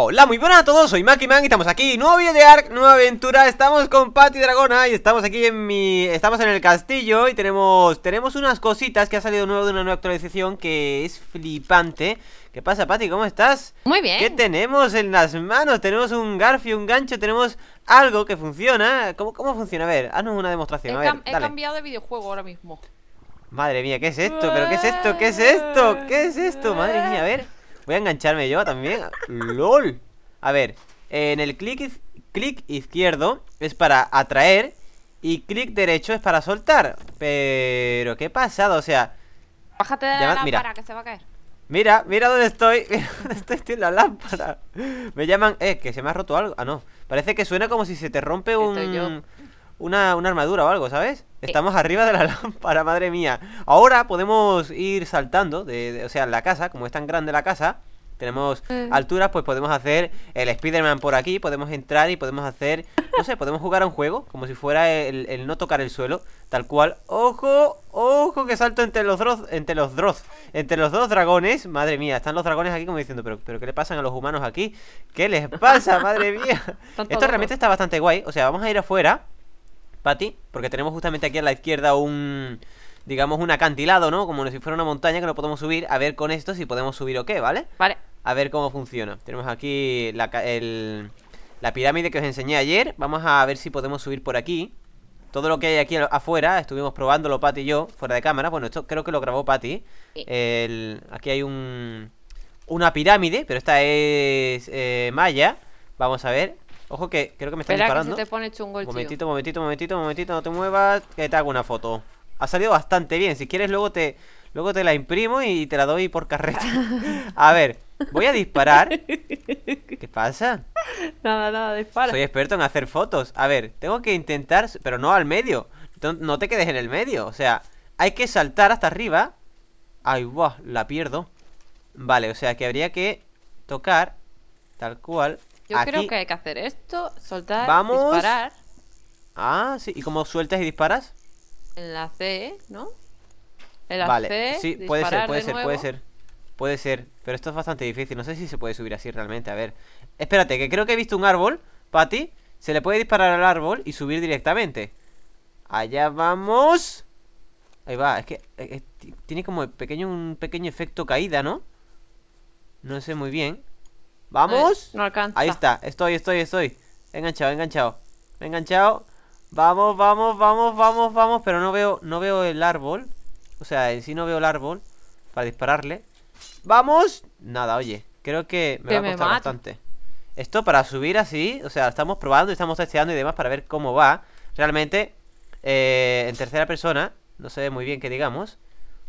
Hola, muy buenas a todos, soy Makiman y estamos aquí, nuevo video de Ark, nueva aventura, estamos con Patty Dragona y estamos aquí en mi... Estamos en el castillo y tenemos tenemos unas cositas que ha salido nuevo de una nueva actualización que es flipante ¿Qué pasa, Patty? ¿Cómo estás? Muy bien ¿Qué tenemos en las manos? Tenemos un garfio, un gancho, tenemos algo que funciona ¿Cómo, cómo funciona? A ver, haznos una demostración, a He cambiado de videojuego ahora mismo Madre mía, ¿qué es esto? ¿Pero qué es esto? ¿Qué es esto? ¿Qué es esto? Madre mía, a ver Voy a engancharme yo también. ¡Lol! A ver, en el clic, clic izquierdo es para atraer y clic derecho es para soltar. Pero, ¿qué pasado? O sea... Bájate de la mira. lámpara que se va a caer. Mira, mira dónde estoy. Mira dónde estoy, estoy en la lámpara. Me llaman... Eh, que se me ha roto algo. Ah, no. Parece que suena como si se te rompe un... una armadura o algo, ¿sabes? Estamos arriba de la lámpara, madre mía. Ahora podemos ir saltando, de, o sea, la casa, como es tan grande la casa, tenemos mm. alturas, pues podemos hacer el Spider-Man por aquí, podemos entrar y podemos hacer, no sé, podemos jugar a un juego, como si fuera el, no tocar el suelo, tal cual. ¡Ojo! ¡Ojo! Que salto entre los droz, entre los droz, entre los dos dragones. Madre mía, están los dragones aquí como diciendo, pero, pero ¿qué le pasan a los humanos aquí? ¿Qué les pasa, madre mía? Esto realmente está bastante guay, o sea, vamos a ir afuera. Pati, porque tenemos justamente aquí a la izquierda un, digamos, un acantilado, ¿no? Como si fuera una montaña que no podemos subir. A ver con esto si podemos subir o qué, ¿vale? Vale. A ver cómo funciona. Tenemos aquí la, pirámide que os enseñé ayer. Vamos a ver si podemos subir por aquí. Todo lo que hay aquí afuera, estuvimos probándolo Pati y yo, fuera de cámara. Bueno, esto creo que lo grabó Pati. aquí hay un, una pirámide, pero esta es eh, maya. Vamos a ver. Ojo que creo que me está disparando. Que te pone chungo el momentito, momentito, momentito, momentito, no te muevas, que te hago una foto. Ha salido bastante bien. Si quieres luego te luego te la imprimo y te la doy por carreta. a ver, voy a disparar. ¿Qué pasa? Nada, nada, dispara. Soy experto en hacer fotos. A ver, tengo que intentar, pero no al medio. No te quedes en el medio, o sea, hay que saltar hasta arriba. Ay, buah, la pierdo. Vale, o sea, que habría que tocar tal cual yo creo que hay que hacer esto, soltar, Vamos. disparar. Ah, sí. ¿Y cómo sueltas y disparas? En la C, ¿no? En la vale. sí, puede ser, puede ser, puede ser. Puede ser, pero esto es bastante difícil. No sé si se puede subir así realmente. A ver. Espérate, que creo que he visto un árbol, Patty. Se le puede disparar al árbol y subir directamente. Allá vamos. Ahí va, es que eh, eh, tiene como pequeño, un pequeño efecto caída, ¿no? No sé muy bien. Vamos. No Ahí está, estoy, estoy, estoy. Enganchado, enganchado. enganchado. Vamos, vamos, vamos, vamos, vamos. Pero no veo, no veo el árbol. O sea, en sí no veo el árbol para dispararle. ¡Vamos! Nada, oye. Creo que me va a costar bastante. Esto para subir así, o sea, estamos probando, estamos testeando y demás para ver cómo va. Realmente, eh, en tercera persona, no se ve muy bien que digamos.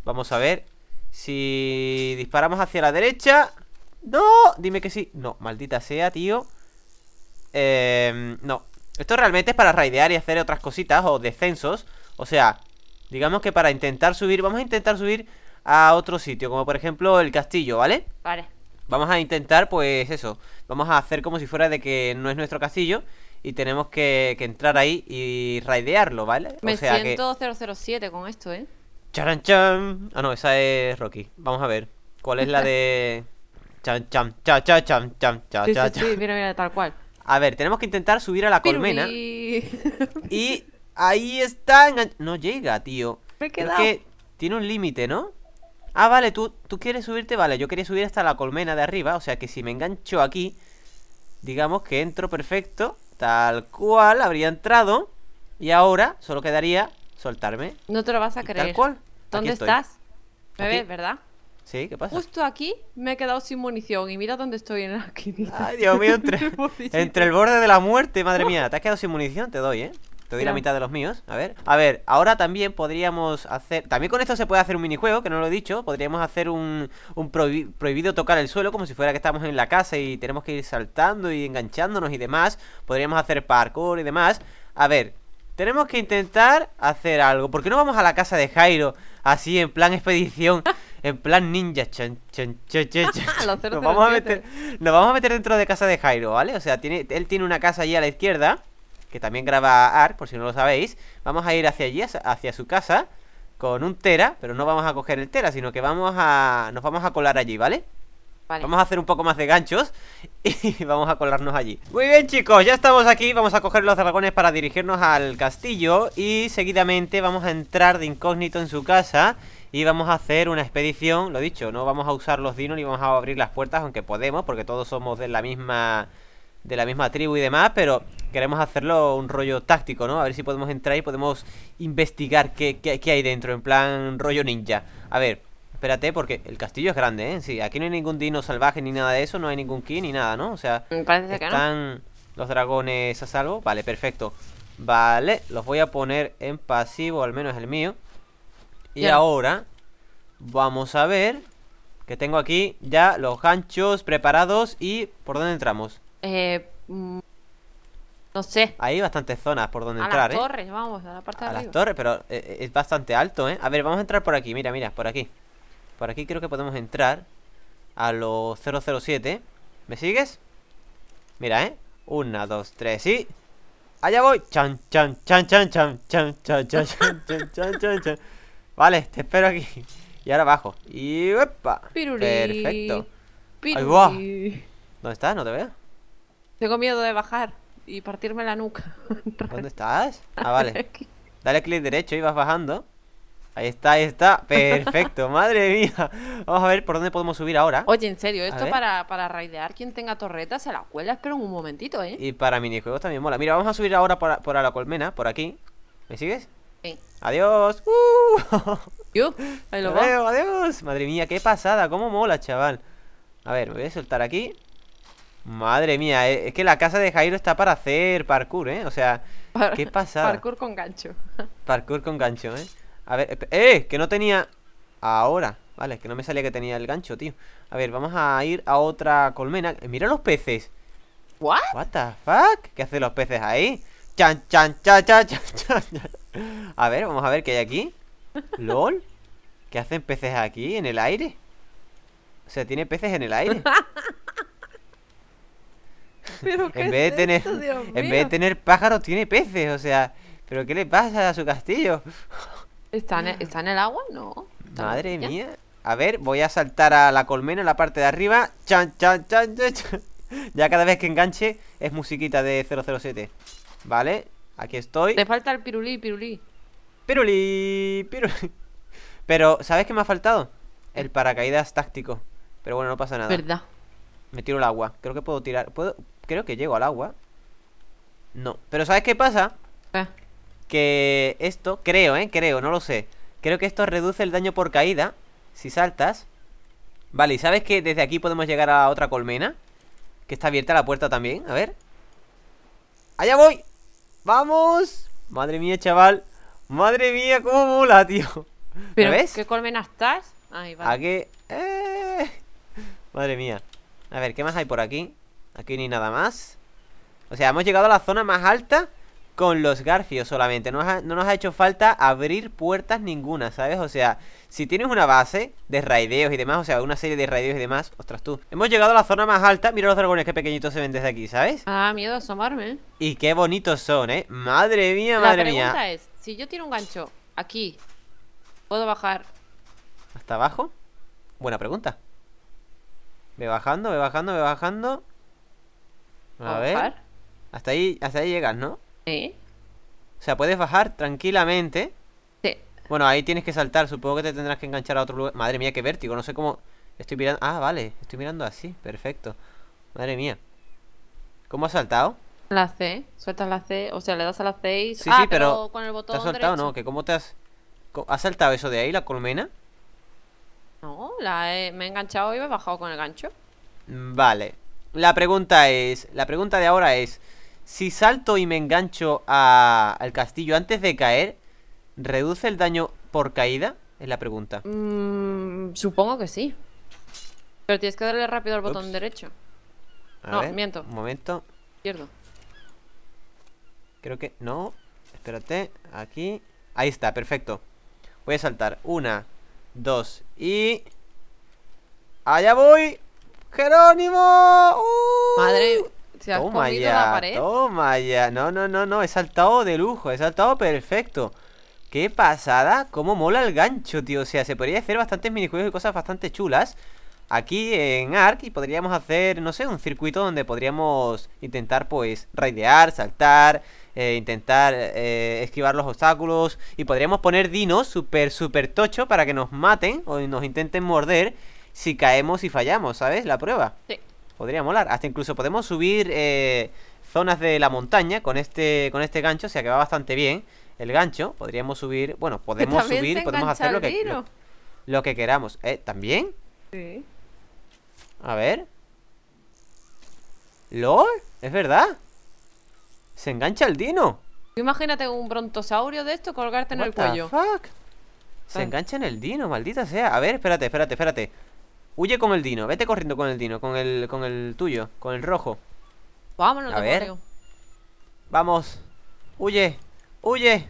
Vamos a ver si disparamos hacia la derecha. No, dime que sí No, maldita sea, tío eh, No Esto realmente es para raidear y hacer otras cositas O descensos O sea, digamos que para intentar subir Vamos a intentar subir a otro sitio Como por ejemplo el castillo, ¿vale? Vale Vamos a intentar, pues eso Vamos a hacer como si fuera de que no es nuestro castillo y tenemos que, entrar ahí y raidearlo, ¿vale? Me siento 007 con esto, ¿eh? ¡Charan chan! Ah, no, esa es Rocky. Vamos a ver. ¿Cuál es la de...? cham, cham, cham, cham, cham, cham, cham, sí, mira, mira, tal cual. A ver, tenemos que intentar subir a la colmena. y ahí está. No llega, tío. Es que tiene un límite, ¿no? Ah, vale, ¿tú, tú quieres subirte, vale, yo quería subir hasta la colmena de arriba, o sea que si me engancho aquí, digamos que entro perfecto, tal cual, habría entrado, y ahora solo quedaría soltarme. No te lo vas a creer. Tal cual. ¿Dónde estás? ¿Me verdad? Sí, ¿qué pasa? Justo aquí me he quedado sin munición y mira dónde estoy en la esquinita. Ay, Dios mío, entre, el borde de la muerte, madre mía. ¿Te has quedado sin munición? Te doy, ¿eh? Te doy la mitad de los míos. A ver. A ver, ahora también podríamos hacer. También con esto se puede hacer un minijuego, que no lo he dicho. Podríamos hacer un, prohibido tocar el suelo, como si fuera que estamos en la casa y tenemos que ir saltando y enganchándonos y demás. Podríamos hacer parkour y demás. A ver, tenemos que intentar hacer algo. ¿Por qué no vamos a la casa de Jairo así en plan expedición? en plan ninja. chan, chan, chan nos, vamos a meter, nos vamos a meter dentro de casa de Jairo, ¿vale? O sea, tiene, él tiene una casa allí a la izquierda, que también graba Ark, por si no lo sabéis. Vamos a ir hacia allí, hacia su casa, con un Tera, pero no vamos a coger el Tera, sino que vamos a nos vamos a colar allí, ¿vale? Vale. Vamos a hacer un poco más de ganchos y vamos a colarnos allí Muy bien chicos, ya estamos aquí, vamos a coger los dragones para dirigirnos al castillo Y seguidamente vamos a entrar de incógnito en su casa y vamos a hacer una expedición, lo dicho, no vamos a usar los dinos ni vamos a abrir las puertas, aunque podemos, porque todos somos de la misma de la misma tribu y demás, pero queremos hacerlo un rollo táctico, ¿no? A ver si podemos entrar y podemos investigar qué, hay dentro, en plan rollo ninja. A ver, espérate, porque el castillo es grande, ¿eh? Sí, aquí no hay ningún dino salvaje ni nada de eso, no hay ningún ki ni nada, ¿no? O sea, parece están los dragones a salvo. Vale, perfecto. Vale, los voy a poner en pasivo, al menos el mío. Y ahora vamos a ver que tengo aquí ya los ganchos preparados y ¿por dónde entramos? Eh, no sé. Hay bastantes zonas por donde entrar, A las torres, vamos, a la parte de arriba. A las torres, pero es bastante alto, ¿eh? A ver, vamos a entrar por aquí, mira, mira, por aquí. Por aquí creo que podemos entrar a los 007. ¿Me sigues? Mira, ¿eh? Una, dos, tres y... ¡Allá voy! ¡Chan, chan, chan, chan, chan, chan, chan, chan, chan! chan. Vale, te espero aquí. Y ahora bajo. Y. ¡Epa! Perfecto. Ay, ¿Dónde estás? No te veo. Tengo miedo de bajar y partirme la nuca. ¿Dónde estás? Ah, vale. Dale clic derecho y vas bajando. Ahí está, ahí está. Perfecto, madre mía. Vamos a ver por dónde podemos subir ahora. Oye, en serio, esto para, para raidear quien tenga torretas se la cuela, espero en un momentito, ¿eh? Y para minijuegos también mola. Mira, vamos a subir ahora por, la colmena, por aquí. ¿Me sigues? Adiós. adiós. Madre mía, qué pasada, cómo mola, chaval. A ver, me voy a soltar aquí. Madre mía, eh, es que la casa de Jairo está para hacer parkour, ¿eh? O sea, qué pasada. Parkour con gancho. Parkour con gancho, ¿eh? A ver, ¡eh! Que no tenía... Ahora. Vale, que no me salía que tenía el gancho, tío. A ver, vamos a ir a otra colmena. Eh, mira los peces. What? What the fuck? ¿Qué hacen los peces ahí? Chan, chan, chan, chan, A ver, vamos a ver qué hay aquí. LOL. ¿Qué hacen peces aquí en el aire? O sea, tiene peces en el aire. en vez de tener en vez de tener pájaros tiene peces, o sea, pero qué le pasa a su castillo? ¿Está en el, está en el agua? No. Madre mía. A ver, voy a saltar a la colmena en la parte de arriba. Chan, chan, chan, chan, Ya cada vez que enganche es musiquita de 007. ¿Vale? Aquí estoy. Te falta el pirulí, pirulí. Pirulí, pirulí. Pero, ¿sabes qué me ha faltado? El paracaídas táctico. Pero bueno, no pasa nada. Verdad. Me tiro al agua. Creo que puedo tirar. ¿Puedo? Creo que llego al agua. No. Pero ¿sabes qué pasa? Ah. Que esto, creo, ¿eh? Creo, no lo sé. Creo que esto reduce el daño por caída. Si saltas. Vale, ¿y sabes que desde aquí podemos llegar a otra colmena? Que está abierta la puerta también. A ver. ¡Allá voy! ¡Vamos! Madre mía, chaval. Madre mía, cómo mola, tío. ¿Pero ves? ¿Qué colmenas estás? Ahí vale. Aquí. Eh. Madre mía. A ver, ¿qué más hay por aquí? Aquí ni nada más. O sea, hemos llegado a la zona más alta con los Garfios solamente. No, nos ha hecho falta abrir puertas ninguna, ¿sabes? O sea, si tienes una base de raideos y demás, o sea, una serie de raideos y demás, ostras tú. Hemos llegado a la zona más alta. Mira los dragones qué pequeñitos se ven desde aquí, ¿sabes? Ah, miedo a asomarme. Y qué bonitos son, ¿eh? Madre mía, madre mía. La pregunta es, si yo tiro un gancho aquí, ¿puedo bajar? ¿Hasta abajo? Buena pregunta. Ve bajando, ve bajando, ve bajando. A, ver. Hasta ahí, hasta ahí llegas, ¿no? O sea, puedes bajar tranquilamente. Sí. Bueno, ahí tienes que saltar. Supongo que te tendrás que enganchar a otro lugar. Madre mía, qué vértigo. No sé cómo... Estoy mirando... Ah, vale. Estoy mirando así. Perfecto. Madre mía. ¿Cómo has saltado? La C. Sueltas la C. O sea, le das a la C y... Sí, ah, sí, pero, con el botón ¿Te has saltado no? ¿Que ¿Cómo te has...? ¿Has saltado eso de ahí, la colmena? No, la he... me he enganchado y me he bajado con el gancho. Mm, vale. La pregunta es... La pregunta de ahora es... Si salto y me engancho al castillo antes de caer, ¿reduce el daño por caída? Es la pregunta. Mm, supongo que sí. Pero tienes que darle rápido al botón derecho. no, miento. Un momento. Pierdo Creo que... No. Espérate. Aquí. Ahí está, perfecto. Voy a saltar. Una, dos y... ¡Allá voy! ¡Jerónimo! ¡Uh! Madre toma ya, Toma ya. No, no, no, no. He saltado de lujo. He saltado perfecto. Qué pasada. Cómo mola el gancho, tío. O sea, se podría hacer bastantes minijuegos y cosas bastante chulas. Aquí en Ark y podríamos hacer, no sé, un circuito donde podríamos intentar pues raidear, saltar, eh, intentar eh, esquivar los obstáculos y podríamos poner dinos súper, súper tocho para que nos maten o nos intenten morder si caemos y fallamos, ¿sabes? La prueba. Sí. Podría molar. Hasta incluso podemos subir eh, zonas de la montaña con este, con este gancho. O sea que va bastante bien el gancho. Podríamos subir... Bueno, podemos subir, podemos hacer lo que, lo, que queramos. ¿Eh? ¿También? Sí. A ver. ¿Lol? ¿Es verdad? Se engancha el dino. Imagínate un brontosaurio de esto colgarte en el the cuello. Se ah. engancha en el dino, maldita sea. A ver, espérate, espérate, espérate. Huye con el dino, vete corriendo con el dino, con el, con el tuyo, con el rojo. Vámonos, a ver. Vamos. Huye, huye.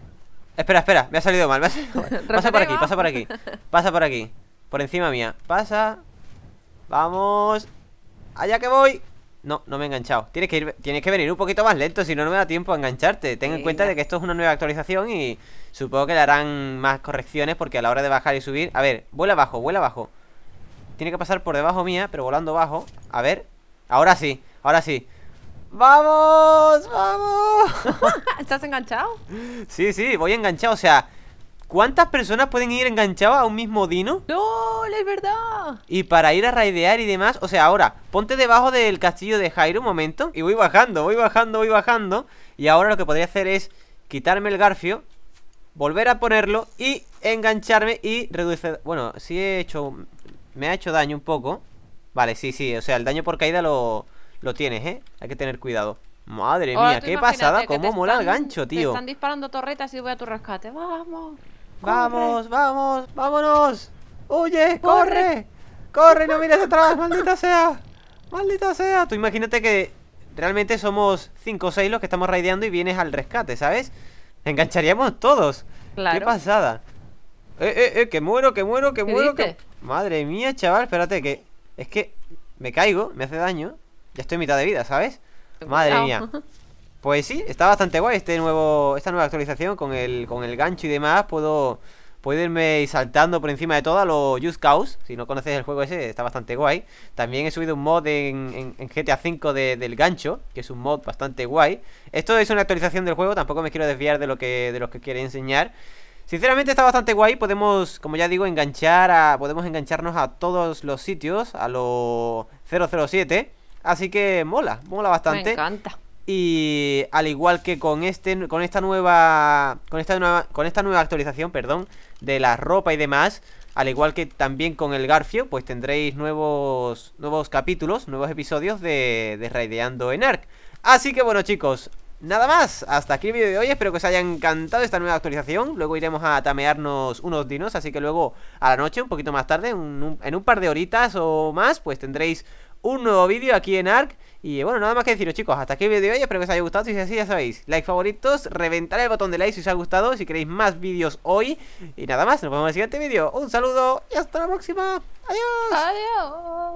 Espera, espera, me ha salido mal. pasa por aquí, pasa por aquí. Pasa por aquí. Por encima mía. Pasa. Vamos. Allá que voy. No, no me he enganchado. Tienes que, ir, tienes que venir un poquito más lento, si no, no me da tiempo a engancharte. Ten en cuenta de que esto es una nueva actualización y supongo que le harán más correcciones porque a la hora de bajar y subir... A ver, vuela abajo, vuela abajo. Tiene que pasar por debajo mía, pero volando bajo A ver, ahora sí, ahora sí ¡Vamos! ¡Vamos! ¿Estás enganchado? Sí, sí, voy enganchado, o sea ¿Cuántas personas pueden ir enganchadas a un mismo dino? ¡No! ¡Es verdad! Y para ir a raidear y demás, o sea, ahora Ponte debajo del castillo de Jairo un momento Y voy bajando, voy bajando, voy bajando Y ahora lo que podría hacer es Quitarme el garfio Volver a ponerlo y engancharme y reducir... Bueno, sí he hecho me ha hecho daño un poco Vale, sí, sí, o sea, el daño por caída lo, lo tienes, ¿eh? Hay que tener cuidado Madre mía, qué pasada, cómo mola el gancho, tío están disparando torretas y voy a tu rescate Vamos Vamos, vamos, vámonos Huye, corre Corre, no mires atrás, maldita sea Maldita sea Tú imagínate que realmente somos 5 o 6 los que estamos raideando y vienes al rescate, ¿sabes? Engancharíamos todos. Claro. Qué pasada. Eh, eh, eh, que muero, que muero, que muero, que... Madre mía, chaval, espérate que... Es que me caigo, me hace daño Ya estoy en mitad de vida, ¿sabes? Madre mía Pues sí, está bastante guay este nuevo, esta nueva actualización con el, con el gancho y demás Puedo, irme saltando por encima de todo a los Just Cause Si no conoces el juego ese, está bastante guay También he subido un mod en, GTA V del gancho Que es un mod bastante guay Esto es una actualización del juego, tampoco me quiero desviar de lo que, de lo que quiere enseñar Sinceramente está bastante guay, podemos, como ya digo, enganchar a, podemos engancharnos a todos los sitios, a lo 007, así que mola, mola bastante. Me encanta. Y al igual que con este con esta nueva con esta nueva con esta nueva actualización, perdón, de la ropa y demás, al igual que también con el Garfio, pues tendréis nuevos nuevos capítulos, nuevos episodios de de Raideando en Ark. Así que bueno, chicos, Nada más, hasta aquí el vídeo de hoy, espero que os haya encantado esta nueva actualización Luego iremos a tamearnos unos dinos, así que luego a la noche, un poquito más tarde, en un par de horitas o más Pues tendréis un nuevo vídeo aquí en ARC Y bueno, nada más que deciros chicos, hasta aquí el vídeo de hoy, espero que os haya gustado Si es así ya sabéis, like favoritos, reventar el botón de like si os ha gustado Si queréis más vídeos hoy Y nada más, nos vemos en el siguiente vídeo Un saludo y hasta la próxima, adiós Adiós